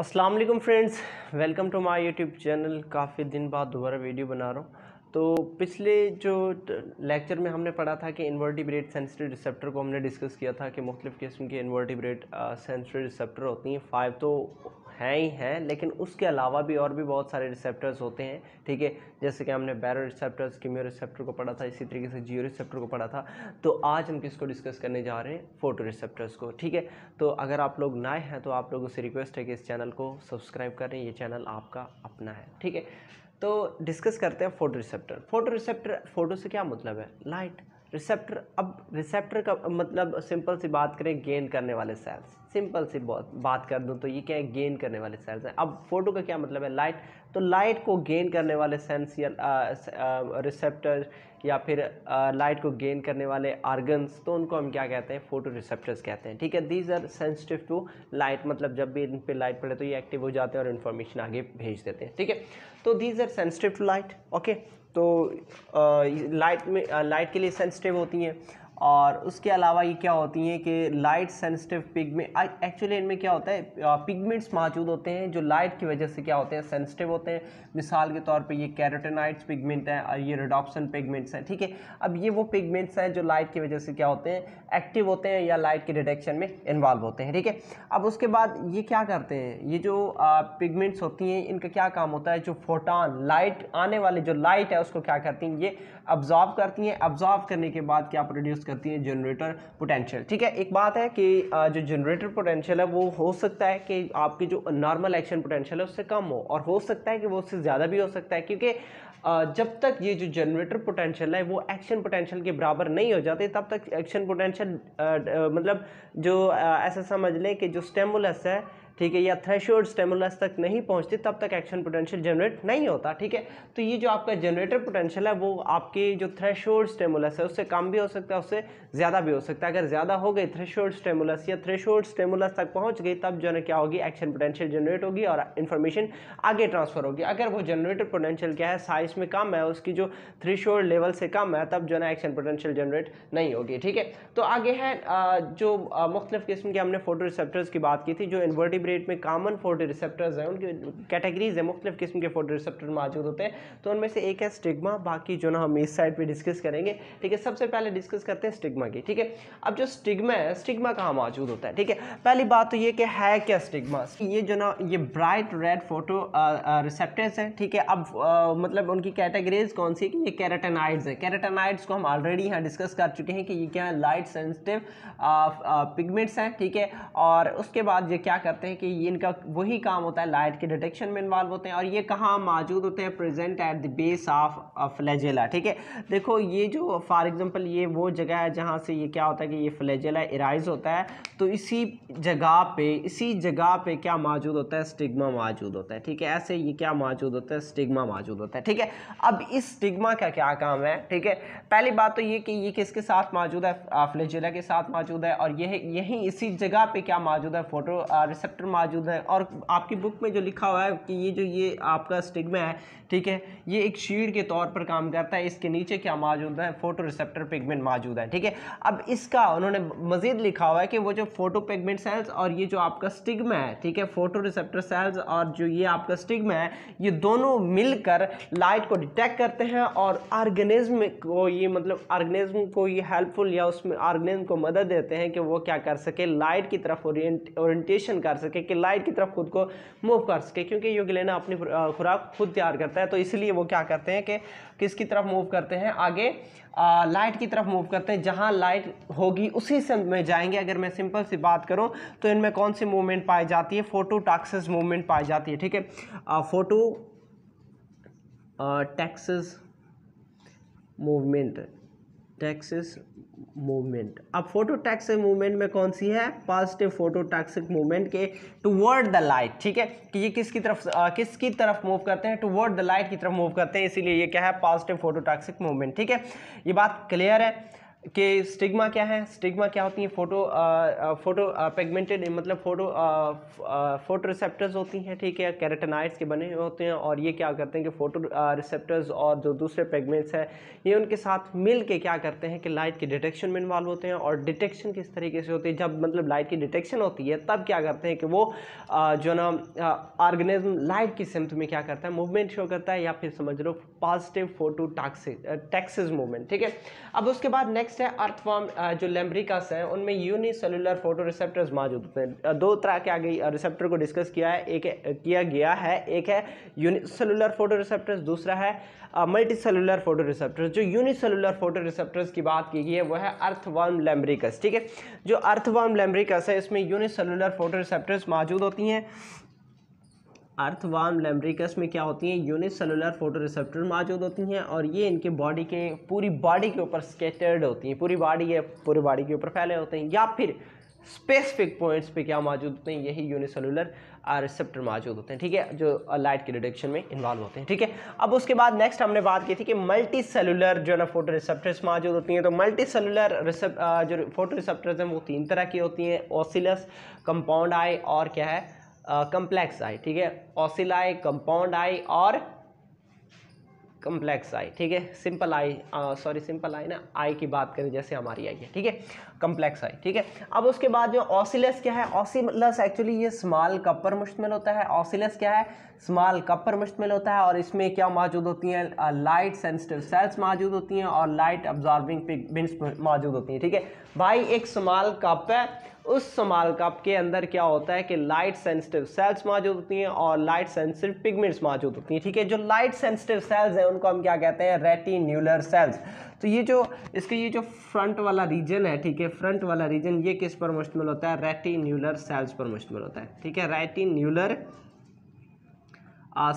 Aslam friends welcome to my YouTube channel काफ़ी दिन बाद दोबारा वीडियो बना रहा हूँ तो पिछले जो लेक्चर में हमने पढ़ा था कि इन्वर्टिब्रेट सेंसरी रिसेप्टर को हमने डिस्कस किया था कि मुख्तलिफ़ किस्म के इन्वर्टिब्रेट सेंसरी रिसेप्टर होती हैं फ़ाइव तो हैं ही हैं लेकिन उसके अलावा भी और भी बहुत सारे रिसेप्टर्स होते हैं ठीक है जैसे कि हमने बैरो रिसेप्टर्स कीम्यो रिसेप्टर को पढ़ा था इसी तरीके से जियो रिसेप्टर को पढ़ा था तो आज हम किसको डिस्कस करने जा रहे हैं फोटो रिसेप्टर्स को ठीक है तो अगर आप लोग नए हैं तो आप लोगों से रिक्वेस्ट है कि इस चैनल को सब्सक्राइब करें ये चैनल आपका अपना है ठीक है तो डिस्कस करते हैं photo receptor photo receptor photo से क्या मतलब है लाइट रिसेप्टर अब रिसेप्टर का मतलब सिंपल सी बात करें गेन करने वाले सेल्स सिंपल सी बात कर दूं तो ये क्या है गेन करने वाले सेल्स हैं अब फोटो का क्या मतलब है लाइट तो लाइट को गेन करने वाले सेंस या रिसेप्टर या फिर लाइट को गेन करने वाले आर्गन्स तो उनको हम क्या कहते हैं फोटो रिसेप्टर्स कहते हैं ठीक है these are sensitive to light मतलब जब भी इन पर लाइट पड़े तो ये एक्टिव हो जाते हैं और इन्फॉर्मेशन आगे भेज देते हैं ठीक है तो these are sensitive to light okay तो लाइट में लाइट के लिए सेंसिटिव होती हैं और उसके अलावा ये क्या होती हैं कि लाइट सेंसिटिव पिगमेंट एक्चुअली इनमें क्या होता है पिगमेंट्स मौजूद होते हैं जो लाइट की वजह से क्या होते हैं सेंसिटिव होते हैं मिसाल के तौर पे ये कैरेटेनाइट्स पिगमेंट हैं और ये रिडॉप्सन पिगमेंट्स हैं ठीक है अब ये वो पिगमेंट्स हैं जो लाइट की वजह से क्या होते हैं एक्टिव होते हैं या लाइट के डिटेक्शन में इन्वॉल्व होते हैं ठीक है अब उसके बाद ये क्या करते हैं ये जो पिगमेंट्स होती हैं इनका क्या काम होता है जो फोटान लाइट आने वाले जो लाइट है उसको क्या करती हैं ये अब्जॉर्व करती हैं अब्जॉर्व करने के बाद क्या प्रोड्यूस करती हैं जनरेटर पोटेंशियल ठीक है एक बात है कि जो जनरेटर पोटेंशियल है वो हो सकता है कि आपकी जो नॉर्मल एक्शन पोटेंशियल है उससे कम हो और हो सकता है कि वो उससे ज़्यादा भी हो सकता है क्योंकि जब तक ये जो जनरेटर पोटेंशियल है वो एक्शन पोटेंशियल के बराबर नहीं हो जाते तब तक एक्शन पोटेंशियल मतलब जो ऐसा समझ लें कि जो स्टेमुलस है ठीक है या थ्रेशोल्ड स्टेमुलस तक नहीं पहुंचती तब तक एक्शन पोटेंशियल जनरेट नहीं होता ठीक है तो ये जो आपका जनरेटर पोटेंशियल है वो आपकी जो थ्रेशोल्ड स्टेमुलस है उससे कम भी हो सकता है उससे ज़्यादा भी हो सकता है अगर ज़्यादा हो गई थ्रेशोल्ड स्टेमुलस या थ्रेशोल्ड स्टेमुलस तक पहुंच गई तब जो है क्या होगी एक्शन पोटेंशियल जनरेट होगी और इन्फॉर्मेशन आगे ट्रांसफर होगी अगर वो जनरेटर पोटेंशियल क्या है साइज में कम है उसकी जो थ्रेशोल्ड लेवल से कम है तब जो है एक्शन पोटेंशियल जनरेट नहीं होगी ठीक है तो आगे है जो मुख्तलिफ किस्म के हमने फोटो रिसेप्टर्स की बात की थी जो इन्वर्टिब्रेट प्लेट में कामन फोटो रिसेप्टर्स हैं उनकी कैटेगरीज है मुख्तलिफ किस्म के फोटो रिसेप्टर मौजूद होते हैं तो उनमें से एक है स्टिग्मा बाकी जो ना हम इस साइड पर डिस्कस करेंगे ठीक है सबसे पहले डिस्कस करते हैं स्टिग्मा की ठीक है अब जो स्टिग्मा है स्टिग्मा कहाँ मौजूद होता है ठीक है पहली बात तो ये कि है क्या स्टिग्मा ये जो ना ये ब्राइट रेड फोटो रिसेप्टर्स हैं ठीक है अब आ, मतलब उनकी कैटेगरीज कौन सी है कि ये कैरेटेनाइड्स हैं कैरेटेनाइड्स को हम ऑलरेडी यहाँ डिस्कस कर चुके हैं कि ये क्या है लाइट सेंसिटिव पिगमेंट्स हैं ठीक है और उसके बाद ये क्या करते हैं कि इनका वही काम होता है लाइट के डिटेक्शन में इन्वॉल्व होते हैं और ये कहाँ मौजूद होते हैं present at the base of flagella ठीक है देखो ये जो फॉर एग्जांपल ये वो जगह है जहाँ से ये क्या होता है कि ये फ्लैजेला इराइज होता है तो इसी जगह पे इसी जगह पे क्या मौजूद होता है स्टिग्मा मौजूद होता है ठीक है ऐसे ये क्या मौजूद होता है स्टिग्मा मौजूद होता है ठीक है अब इस स्टिग्मा का क्या काम है ठीक है पहली बात तो ये कि ये किसके साथ मौजूद है फ्लैजेला के साथ मौजूद है और यह यही इसी जगह पे क्या मौजूद है फोटो रिसेप्ट चैप्टर मौजूद है और आपकी बुक में जो लिखा हुआ है कि ये जो ये आपका स्टिग्मा है ठीक है ये एक शीड के तौर पर काम करता है इसके नीचे क्या मौजूद है फोटो रिसेप्टर पिगमेंट मौजूद है ठीक है अब इसका उन्होंने मजीद लिखा हुआ है कि वो जो फोटो पिगमेंट सेल्स और ये जो आपका स्टिग्मा है ठीक है फोटो रिसेप्टर सेल्स और जो ये आपका स्टिग्मा है ये दोनों मिलकर लाइट को डिटेक्ट करते हैं और ऑर्गेनिज्म को ये मतलब ऑर्गेनिज्म को ये हेल्पफुल या उसमें ऑर्गेनिज्म को मदद देते हैं कि वो क्या कर सके लाइट की तरफ ओरिएंटेशन कर सके सके कि लाइट की तरफ खुद को मूव कर सके क्योंकि योगिलेना अपनी खुराक खुद तैयार करता है तो इसलिए वो क्या करते हैं कि किसकी तरफ मूव करते हैं आगे आ, लाइट की तरफ मूव करते हैं जहाँ लाइट होगी उसी से में जाएंगे अगर मैं सिंपल सी बात करूँ तो इनमें कौन सी मूवमेंट पाई जाती है फोटो टैक्सेस मूवमेंट पाई जाती है ठीक है photo taxis movement taxis movement अब फोटो टैक्सिक मूवमेंट में कौन सी है पॉजिटिव फोटो टैक्सिक मूवमेंट के टूवर्ड द लाइट ठीक है कि ये किसकी तरफ आ, किसकी तरफ मूव करते हैं टूवर्ड द लाइट की तरफ मूव करते हैं इसीलिए ये क्या है पॉजिटिव फोटो टैक्सिक मूवमेंट ठीक है ये बात क्लियर है कि स्टिग्मा क्या है स्टिग्मा क्या होती है फोटो आ, फोटो पेगमेंटेड मतलब फोटो फोटो रिसेप्टर्स होती हैं ठीक है कैरेटनाइट्स के बने होते हैं और ये क्या करते हैं कि फोटो रिसेप्टर्स और जो दूसरे पेगमेंट्स हैं ये उनके साथ मिल के क्या करते हैं कि लाइट के डिटेक्शन में इन्वॉल्व होते हैं और डिटेक्शन किस तरीके से होती है जब मतलब लाइट की डिटेक्शन होती है तब क्या करते हैं कि वो आ, जो ना ऑर्गेनिज्म लाइट की सिमत में क्या करता है मूवमेंट शो करता है या फिर समझ लो पॉजिटिव फोटो टैक्सिस मूवमेंट ठीक है अब उसके बाद नेक्स्ट नेक्स्ट है अर्थफॉर्म जो लेम्ब्रिकस हैं उनमें यूनिसेलुलर फोटो रिसेप्टर्स मौजूद होते हैं दो तरह के आगे रिसेप्टर को डिस्कस किया है एक है, किया गया है एक है यूनिसेलुलर फोटो रिसेप्टर्स दूसरा है मल्टी सेलुलर फोटो रिसेप्टर्स जो यूनिसेलुलर फोटो रिसेप्टर्स की बात की गई है वो है अर्थवॉर्म लेम्ब्रिकस ठीक है जो अर्थवॉर्म लेम्ब्रिकस है इसमें यूनिसेलुलर फोटो रिसेप्टर्स मौजूद होती हैं अर्थवाम लेम्ब्रिकस में क्या होती हैं यूनिट सेलुलर फोटो रिसेप्टर मौजूद होती हैं और ये इनके बॉडी के पूरी बॉडी के ऊपर स्केटर्ड होती हैं पूरी बॉडी है पूरी बॉडी के ऊपर फैले होते हैं या फिर स्पेसिफिक पॉइंट्स पे क्या मौजूद होते हैं यही यूनिसेलुलर रिसेप्टर मौजूद होते हैं ठीक है जो लाइट के रिडक्शन में इन्वॉल्व होते हैं ठीक है अब उसके बाद नेक्स्ट हमने बात की थी कि मल्टी सेलुलर जो है ना फोटो रिसेप्टर्स मौजूद होती हैं तो मल्टी सेलुलर जो फोटो रिसेप्टर्स हैं वो तीन तरह की होती हैं ओसिलस कंपाउंड आई और क्या है कंप्लेक्स आई ठीक है आई कंपाउंड आई और कंप्लेक्स आई ठीक है simple eye sorry simple eye ना आई की बात करें जैसे हमारी आई है ठीक है कम्प्लेक्स आई ठीक है अब उसके बाद जो ऑसिलस क्या है ऑसिलस एक्चुअली ये स्मॉल कप पर मुश्तमिल होता है ऑसिलस क्या है स्मॉल कप पर मुश्तमिल होता है और इसमें क्या मौजूद होती हैं लाइट सेंसिटिव सेल्स मौजूद होती हैं और लाइट अब्जॉर्बिंग पिगमेंट्स मौजूद होती हैं ठीक है थीके? भाई एक स्मॉल कप है उस स्मॉल कप के अंदर क्या होता है कि लाइट सेंसिटिव सेल्स मौजूद होती हैं और लाइट सेंसिटिव पिगमेंट्स मौजूद होती हैं ठीक है थीके? जो लाइट सेंसिटिव सेल्स हैं उनको हम क्या कहते हैं रेटिन्यूलर सेल्स तो ये जो इसके ये जो फ्रंट वाला रीजन है ठीक है फ्रंट वाला रीजन ये किस पर मुश्तमल होता है रेटिन्यूलर सेल्स पर मुश्तमल होता है ठीक है रेटिन्यूलर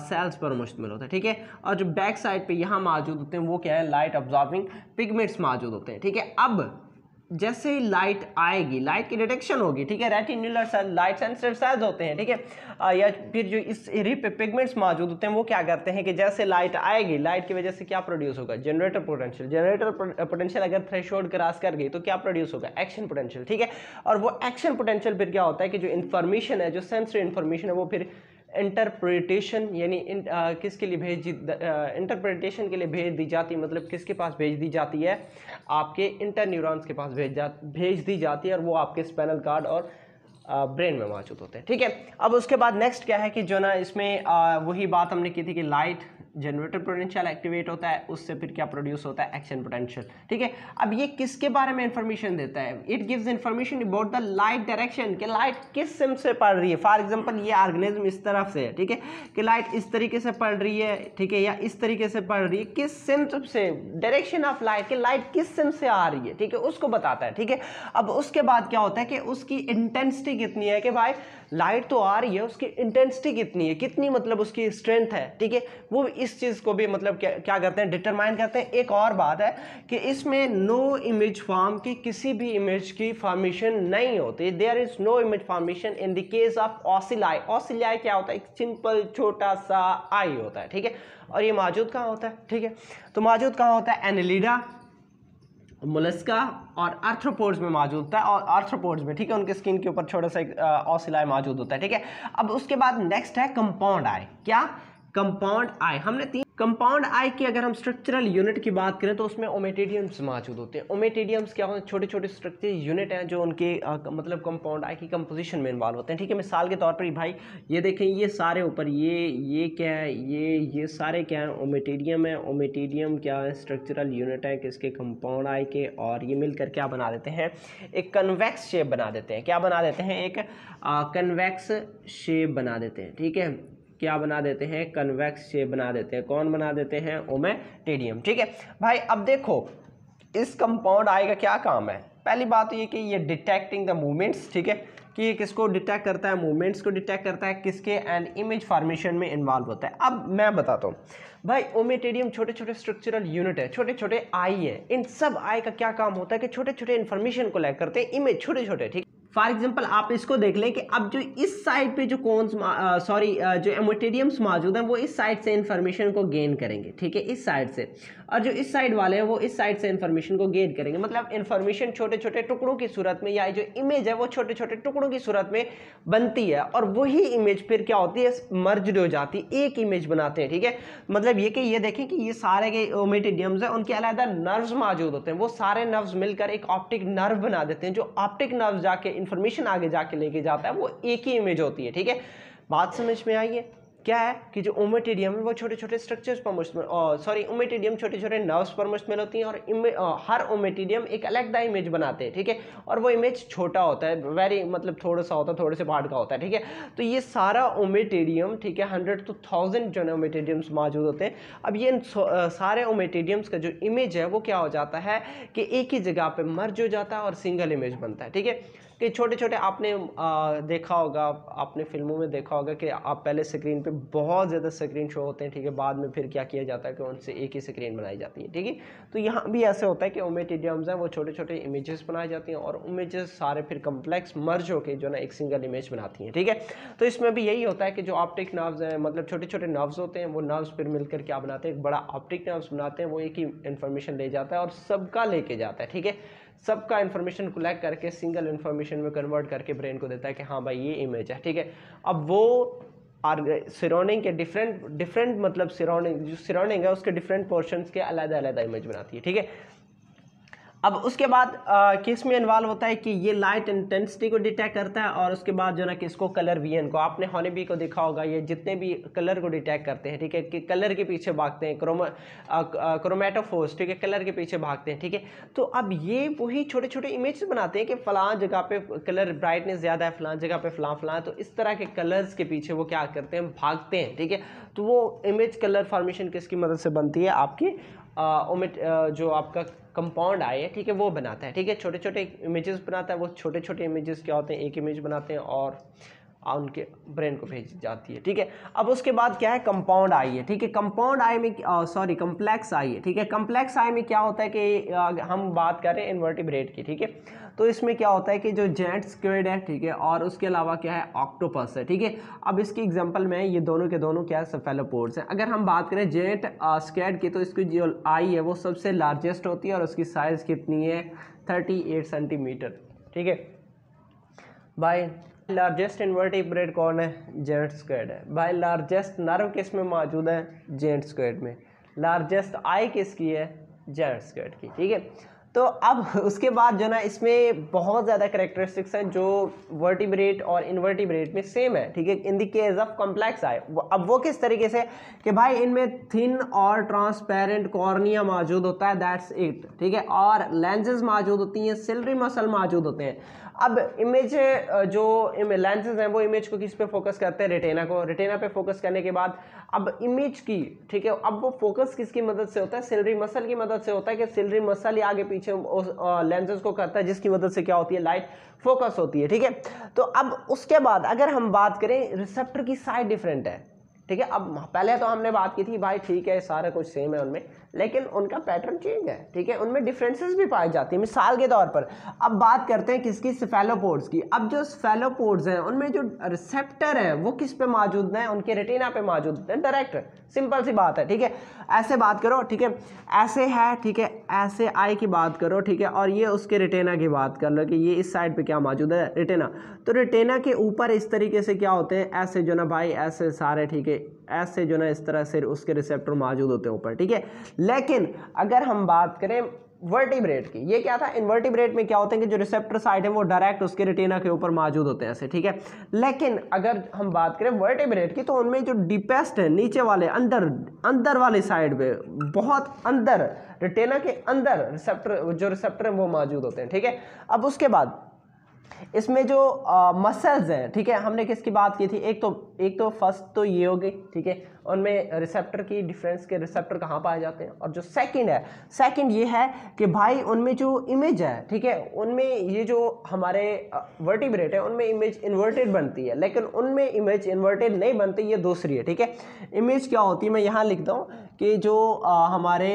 सेल्स पर मुश्तमल होता है ठीक है और जो बैक साइड पे यहाँ मौजूद होते हैं वो क्या है लाइट ऑब्जॉर्बिंग पिगमेंट्स मौजूद होते हैं ठीक है अब जैसे ही लाइट आएगी लाइट की डिटेक्शन होगी ठीक है retinular cell light sensitive cells होते हैं ठीक है या फिर जो इस एरिया पे पिगमेंट्स मौजूद होते हैं वो क्या करते हैं कि जैसे लाइट आएगी लाइट की वजह से क्या प्रोड्यूस होगा जनरेटर पोटेंशियल जनरेटर पोटेंशियल अगर थ्रेशोल्ड क्रॉस कर गई तो क्या प्रोड्यूस होगा एक्शन पोटेंशियल ठीक है और वो एक्शन पोटेंशियल फिर क्या होता है कि जो इन्फॉर्मेशन है जो सेंसरी इन्फॉर्मेशन है वो फिर इंटरप्रिटेशन यानी किसके लिए भेज इंटरप्रिटेशन के लिए भेज दी जाती है मतलब किसके पास भेज दी जाती है आपके इंटर न्यूरॉन्स के पास भेज जा भेज दी जाती है और वो आपके स्पेनल कार्ड और ब्रेन में मौजूद होते हैं ठीक है अब उसके बाद नेक्स्ट क्या है कि जो ना इसमें वही बात हमने की थी कि लाइट जनरेटर पोटेंशियल एक्टिवेट होता है उससे फिर क्या प्रोड्यूस होता है एक्शन पोटेंशियल ठीक है अब ये किसके बारे में इंफॉर्मेशन देता है it gives information about the light direction कि लाइट किस सिम से पड़ रही है फॉर एग्जाम्पल ये ऑर्गेनिज्म इस तरफ से है ठीक है कि लाइट इस तरीके से पड़ रही है ठीक है या इस तरीके से पड़ रही है किस सिम से डायरेक्शन ऑफ लाइट कि लाइट किस सिम से आ रही है ठीक है उसको बताता है ठीक है अब उसके बाद क्या होता है कि उसकी इंटेंसिटी कितनी है कि भाई लाइट तो आ रही है उसकी इंटेंसिटी कितनी है कितनी मतलब उसकी स्ट्रेंथ है ठीक है वो इस चीज़ को भी मतलब क्या क्या करते हैं डिटरमाइन करते हैं एक और बात है कि इसमें नो इमेज फॉर्म की किसी भी इमेज की फॉर्मेशन नहीं होती there is no image formation in the case of ocelli ocelli क्या होता है एक सिंपल छोटा सा आई होता है ठीक है और ये मौजूद कहाँ होता है ठीक है तो मौजूद कहाँ होता है एनिलीडा मुलस्का और आर्थ्रोपोड्स में मौजूद होता है और आर्थ्रोपोड्स में ठीक है उनके स्किन के ऊपर छोटा सा एक ऑसिलाई मौजूद होता है ठीक है अब उसके बाद नेक्स्ट है कंपाउंड आई क्या कंपाउंड आई हमने तीन कंपाउंड आई की अगर हम स्ट्रक्चरल यूनिट की बात करें तो उसमें ओमेटेडियम्स मौजूद होते हैं ओमेटेडियम्स क्या होते हैं छोटे छोटे स्ट्रक्चर यूनिट हैं जो उनके आ, मतलब कंपाउंड आई की कंपोजिशन में इन्वॉल्व होते हैं ठीक है मिसाल के तौर पर भाई ये देखें ये सारे ऊपर ये ये क्या है ये ये सारे क्या हैं ओमेटेडियम है ओमेटेडियम क्या है स्ट्रक्चरल यूनिट है किसके कंपाउंड आई के और ये मिलकर क्या बना देते हैं एक कन्वैक्स शेप बना देते हैं क्या बना देते हैं एक कन्वैक्स शेप बना देते हैं ठीक है क्या बना देते हैं कन्वेक्स शेप बना देते हैं कौन बना देते हैं ओमेटेडियम ठीक है भाई अब देखो इस कंपाउंड आई का क्या काम है पहली बात तो ये कि ये डिटेक्टिंग द मूवमेंट्स ठीक है कि ये किसको डिटेक्ट करता है मूवमेंट्स को डिटेक्ट करता है किसके एंड इमेज फॉर्मेशन में इन्वॉल्व होता है अब मैं बताता हूँ भाई ओमेटेडियम छोटे छोटे स्ट्रक्चरल यूनिट है छोटे छोटे आई है इन सब आई का क्या काम होता है कि छोटे छोटे इन्फॉर्मेशन को लैक करते हैं इमेज छोटे छोटे ठीक फॉर एग्जाम्पल आप इसको देख लें कि अब जो इस साइड पे जो कौन सॉरी जो एमोटेडियम्स मौजूद हैं वो इस साइड से इन्फॉर्मेशन को गेन करेंगे ठीक है इस साइड से और जो इस साइड वाले हैं वो इस साइड से इन्फॉर्मेशन को गेन करेंगे मतलब इन्फॉर्मेशन छोटे छोटे टुकड़ों की सूरत में या जो इमेज है वो छोटे छोटे टुकड़ों की सूरत में बनती है और वही इमेज फिर क्या होती है मर्जड हो जाती है एक इमेज बनाते हैं ठीक है मतलब ये कि ये देखें कि ये सारे के ओमेटेडियम्स हैं उनके अलहदा नर्व्स मौजूद होते हैं वो सारे नर्व्स मिलकर एक ऑप्टिक नर्व बना देते हैं जो ऑप्टिक नर्व जाके इंफॉर्मेशन आगे जाके लेके जाता है वो एक ही इमेज होती है ठीक है बात समझ में आई है क्या है कि जो ओमेटेडियम है वो छोटे छोटे स्ट्रक्चर्स पर मुश्तमिल सॉरी ओमेटेडियम छोटे छोटे नर्व्स पर में होती हैं और इमे, आ, हर ओमेटेडियम एक अलग इमेज बनाते हैं ठीक है ठीके? और वो इमेज छोटा होता है वेरी मतलब थोड़ा सा होता है थोड़े से पार्ट का होता है ठीक है तो ये सारा ओमेटेडियम ठीक है हंड्रेड टू थाउजेंड जो है ओमेटेडियम्स मौजूद होते हैं अब ये सारे ओमेटेडियम्स का जो इमेज है वो क्या हो जाता है कि एक ही जगह पर मर्ज हो जाता है और सिंगल इमेज बनता है ठीक है कि छोटे छोटे आपने आ, देखा होगा आपने फिल्मों में देखा होगा कि आप पहले स्क्रीन पे बहुत ज़्यादा स्क्रीन शो होते हैं ठीक है बाद में फिर क्या किया जाता है कि उनसे एक ही स्क्रीन बनाई जाती है ठीक है तो यहाँ भी ऐसे होता है कि ओमेटिडियम्स हैं वो छोटे छोटे इमेजेस बनाए जाती हैं और इमेजेस सारे फिर कम्प्लेक्स मर्ज होकर जो ना एक सिंगल इमेज बनाती हैं ठीक है थीके? तो इसमें भी यही होता है कि जो ऑप्टिक नर्व्स हैं मतलब छोटे छोटे नर्व्स होते हैं वो नर्व्स फिर मिलकर क्या बनाते हैं एक बड़ा ऑप्टिक नर्व्स बनाते हैं वो एक ही इन्फॉर्मेशन ले जाता है और सबका लेके जाता है ठीक है सबका इन्फॉर्मेशन कलेक्ट करके सिंगल इन्फॉर्मेशन में कन्वर्ट करके ब्रेन को देता है कि हाँ भाई ये इमेज है ठीक है अब वो आर सराउंडिंग के डिफरेंट डिफरेंट मतलब सराउंडिंग जो सराउंडिंग है उसके डिफरेंट पोर्शन के अलग अलग इमेज बनाती है ठीक है अब उसके बाद किस में इन्वॉल्व होता है कि ये लाइट इंटेंसिटी को डिटेक्ट करता है और उसके बाद जो है ना कि इसको कलर वी को आपने होने भी को देखा होगा ये जितने भी कलर को डिटेक्ट करते हैं ठीक है कि कलर के पीछे भागते हैं क्रोमा क्रोमेटोफोस ठीक है कलर के पीछे भागते हैं ठीक है तो अब ये वही छोटे छोटे इमेज बनाते हैं कि फ़लाँ जगह पर कलर ब्राइटनेस ज़्यादा है फ़लाँ जगह पर फ़लाँ फ़लाँ तो इस तरह के कलर्स के पीछे वो क्या करते हैं भागते हैं ठीक है तो वो इमेज कलर फॉर्मेशन किसकी मदद से बनती है आपकी जो आपका कंपाउंड आई है ठीक है वो बनाता है ठीक है छोटे छोटे इमेजेस बनाता है वो छोटे छोटे इमेजेस क्या होते हैं एक इमेज बनाते हैं और और उनके ब्रेन को भेज जाती है ठीक है अब उसके बाद क्या है कंपाउंड आई है ठीक है कंपाउंड आई में सॉरी कम्प्लेक्स आई है ठीक है कम्प्लेक्स आई में क्या होता है कि हम बात करें इन्वर्टिब्रेट की ठीक है तो इसमें क्या होता है कि जो जेंट स्क्वेड है ठीक है और उसके अलावा क्या है ऑक्टोपस है ठीक है अब इसकी एग्जाम्पल में ये दोनों के दोनों क्या है सफेलोपोर्ड्स हैं अगर हम बात करें जेंट स्क्वेड की तो इसकी जो आई है वो सबसे लार्जेस्ट होती है और उसकी साइज़ कितनी है थर्टी एट सेंटीमीटर ठीक है बाय लार्जेस्ट इन्वर्टिब्रेट कौन है जेंट स्क्वेड है भाई लार्जेस्ट नर्व किस में मौजूद है जेंट स्क्वेड में लार्जेस्ट आई किसकी है जेंट स्क्वेड की ठीक है तो अब उसके बाद जो ना इसमें बहुत ज़्यादा करेक्टरिस्टिक्स हैं जो वर्टिब्रेट और इन्वर्टिब्रेट में सेम है ठीक है in the case of complex eye अब वो किस तरीके से कि भाई इनमें थिन और ट्रांसपेरेंट कॉर्निया मौजूद होता है दैट्स इट ठीक है और लेंजेज मौजूद होती हैं सिलरी मसल मौजूद होते हैं अब इमेज जो लेंसेज हैं वो इमेज को किस पे फोकस करते हैं रिटेना को रिटेना पे फोकस करने के बाद अब इमेज की ठीक है अब वो फोकस किसकी मदद से होता है सिलरी मसल की मदद से होता है कि सिलरी मसल ही आगे पीछे लेंसेज को करता है जिसकी मदद से क्या होती है लाइट फोकस होती है ठीक है तो अब उसके बाद अगर हम बात करें रिसेप्टर की साइड डिफरेंट है ठीक है अब पहले तो हमने बात की थी भाई ठीक है सारा कुछ सेम है उनमें लेकिन उनका पैटर्न चेंज है ठीक है उनमें डिफरेंसेस भी पाए जाते हैं मिसाल के तौर पर अब बात करते हैं किसकी सफेलोपोर्ड्स की अब जो सफेलोपोर्ड्स हैं उनमें जो रिसेप्टर हैं वो किस पे मौजूद हैं उनके रेटिना पे मौजूद हैं डायरेक्ट सिंपल सी बात है ठीक है ऐसे बात करो ठीक है ऐसे है ठीक है ऐसे आई की बात करो ठीक है और ये उसके रिटेना की बात कर लो कि ये इस साइड पर क्या मौजूद है रिटेना तो रिटेना के ऊपर इस तरीके से क्या होते हैं ऐसे जो ना भाई ऐसे सारे ठीक है के ऐसे जो ना इस तरह से उसके रिसेप्टर मौजूद होते हैं ऊपर ठीक है लेकिन अगर हम बात करें वर्टिब्रेट की ये क्या था इनवर्टिब्रेट में क्या होते हैं कि जो रिसेप्टर साइड है वो डायरेक्ट उसके रिटेना के ऊपर मौजूद होते हैं ऐसे ठीक है लेकिन अगर हम बात करें वर्टिब्रेट की तो उनमें जो डिपेस्ट है नीचे वाले अंदर अंदर वाले साइड पे बहुत अंदर रिटेना के अंदर रिसेप्टर जो रिसेप्टर है वो मौजूद होते हैं ठीक है अब उसके बाद इसमें जो मसल्स हैं ठीक है हमने किसकी बात की थी एक तो एक तो फर्स्ट तो ये होगी ठीक है उनमें रिसेप्टर की डिफरेंस के रिसेप्टर कहाँ पाए जाते हैं और जो सेकंड है सेकंड ये है कि भाई उनमें जो इमेज है ठीक है उनमें ये जो हमारे वर्टिब्रेट है उनमें इमेज इन्वर्टेड बनती है लेकिन उनमें इमेज इन्वर्टेड नहीं बनती ये दूसरी है ठीक है इमेज क्या होती है मैं यहाँ लिखता हूँ कि जो आ, हमारे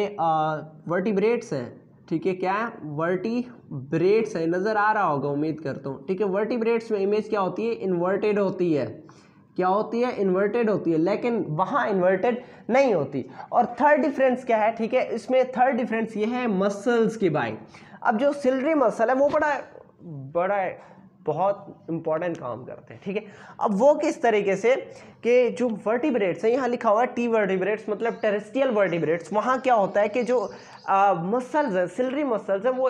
वर्टिब्रेट्स हैं ठीक है क्या वर्टी ब्रेड्स है नज़र आ रहा होगा उम्मीद करता हूँ ठीक है वर्टी ब्रेड्स में इमेज क्या होती है इन्वर्टेड होती है क्या होती है इन्वर्टेड होती है लेकिन वहाँ इन्वर्टेड नहीं होती और थर्ड डिफरेंस क्या है ठीक है इसमें थर्ड डिफरेंस ये है मसल्स की बाई अब जो सिलरी मसल है वो बड़ा बड़ा बहुत इंपॉर्टेंट काम करते हैं ठीक है अब वो किस तरीके से कि जो वर्टिब्रेट्स हैं यहाँ लिखा हुआ है टी वर्टिब्रेट्स मतलब टेरेस्टियल वर्टिब्रेट्स वहाँ क्या होता है कि जो मसल्स हैं सिलरी मसल्स हैं वो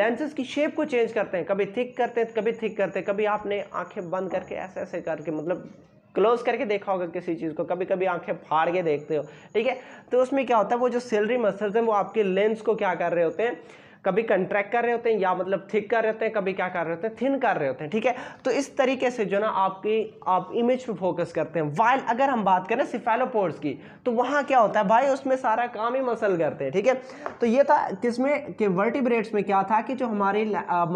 लेंसेज की शेप को चेंज करते हैं कभी थिक करते हैं कभी थिक करते हैं कभी आपने आँखें बंद करके ऐसे ऐसे करके मतलब क्लोज करके देखा होगा किसी चीज़ को कभी कभी आंखें फाड़ के देखते हो ठीक है तो उसमें क्या होता है वो जो सिलरी मसल्स हैं वो आपके लेंस को क्या कर रहे होते हैं कभी कंट्रैक्ट कर रहे होते हैं या मतलब थिक कर रहे होते हैं कभी क्या कर रहे होते हैं थिन कर रहे होते हैं ठीक है तो इस तरीके से जो ना आपकी आप इमेज पर फोकस करते हैं वाइल अगर हम बात करें सिफेलोपोर्स की तो वहाँ क्या होता है भाई उसमें सारा काम ही मसल करते हैं ठीक है तो ये था किसमें कि वर्टिब्रेट्स में क्या था कि जो हमारी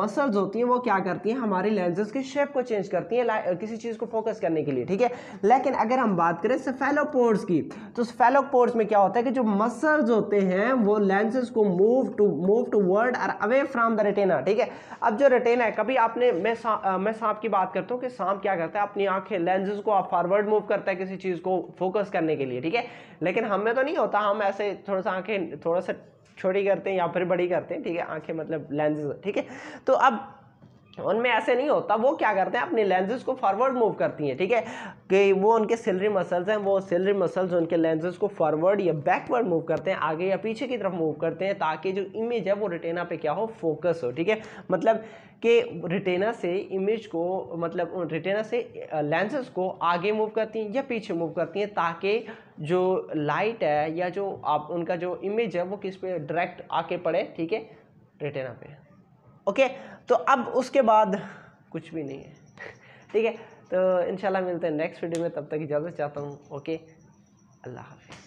मसल्स होती हैं वो क्या करती हैं हमारी लेंजेस की शेप को चेंज करती हैं किसी चीज़ को फोकस करने के लिए ठीक है लेकिन अगर हम बात करें सिफेलोपोर्स की तो सिफेलोपोर्स में क्या होता है कि जो मसल्स होते हैं वो लेंसेज को move to move to toward or away from the retina ठीक है अब जो रिटेना है कभी आपने मैं सा, आ, मैं सांप की बात करता हूँ कि सांप क्या करता है अपनी आंखें लेंजेस को आप फॉरवर्ड मूव करता है किसी चीज़ को फोकस करने के लिए ठीक है लेकिन हमें तो नहीं होता हम ऐसे थोड़ा सा आंखें थोड़ा सा छोटी करते हैं या फिर बड़ी करते हैं ठीक है आंखें मतलब लेंजेस ठीक है तो अब उनमें ऐसे नहीं होता वो क्या करते हैं अपनी लेंजेस को फॉरवर्ड मूव करती हैं ठीक है कि वो उनके सिलरी मसल्स हैं वो सिलरी मसल्स उनके लेंजेस को फॉरवर्ड या बैकवर्ड मूव करते हैं आगे या पीछे की तरफ मूव करते हैं ताकि जो इमेज है वो रिटेना पे क्या हो फोकस हो ठीक है मतलब कि रिटेना से इमेज को मतलब रिटेना से लेंसेज को आगे मूव करती हैं या पीछे मूव करती हैं ताकि जो लाइट है या जो आप उनका जो इमेज है वो किस पे डायरेक्ट आके पड़े ठीक है रिटेना पे ओके तो अब उसके बाद कुछ भी नहीं है ठीक है तो इंशाल्लाह मिलते हैं नेक्स्ट वीडियो में तब तक इजाज़त चाहता हूँ ओके अल्लाह हाफिज़